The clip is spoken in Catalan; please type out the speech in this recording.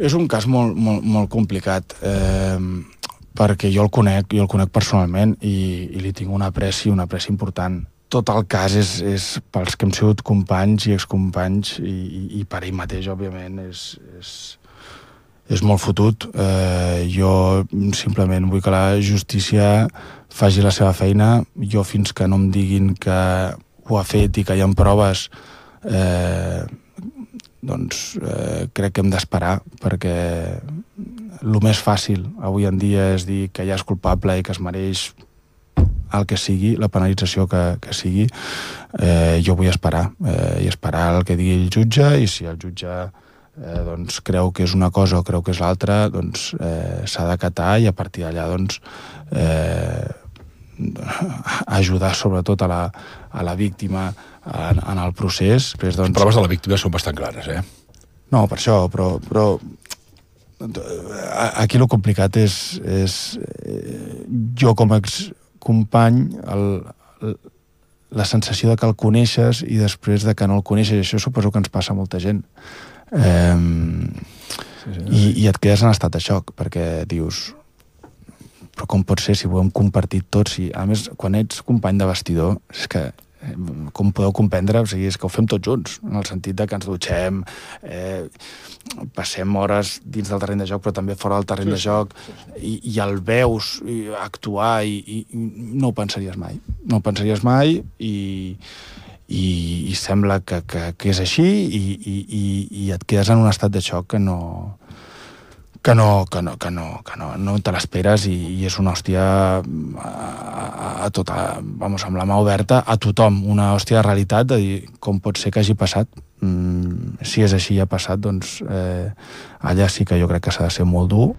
És un cas molt, molt, molt complicat, eh, perquè jo el conec, jo el conec personalment i, i li tinc una apreci, una pressa important. Tot el cas és, és pels que hem sigut companys i excompanys i, i, i per ell mateix, òbviament, és, és, és molt fotut. Eh, jo simplement vull que la justícia faci la seva feina. Jo fins que no em diguin que ho ha fet i que hi ha proves eh, doncs eh, crec que hem d'esperar perquè el més fàcil avui en dia és dir que ja és culpable i que es mereix el que sigui, la penalització que, que sigui, eh, jo vull esperar, eh, i esperar el que digui el jutge, i si el jutge eh, doncs, creu que és una cosa o creu que és l'altra, doncs eh, s'ha d'acatar i a partir d'allà doncs, eh, ajudar sobretot a la, a la víctima en, en el procés. Després, doncs... Les proves de la víctima són bastant clares, eh? No, per això, però, però eh, aquí el complicat és, és eh, jo com a company el, el, la sensació de que el coneixes i després de que no el coneixes, això suposo que ens passa a molta gent eh, sí, sí, i, i et quedes en estat de xoc perquè dius però com pot ser si ho hem compartit tots i a més quan ets company de vestidor és que Eh, com podeu comprendre, o sigui, és que ho fem tots junts, en el sentit de que ens dutxem, eh, passem hores dins del terreny de joc, però també fora del terreny sí, de joc, sí, sí. I, i el veus i actuar i, i, no ho pensaries mai. No ho pensaries mai i, i, i sembla que, que, que és així i, i, i, i et quedes en un estat de xoc que no, que no, que no, que no, que no, no te l'esperes i, i és una hòstia mm, a, a, tota, vamos, amb la mà oberta a tothom, una hòstia de realitat de dir com pot ser que hagi passat mm, si és així i ha passat, doncs eh, allà sí que jo crec que s'ha de ser molt dur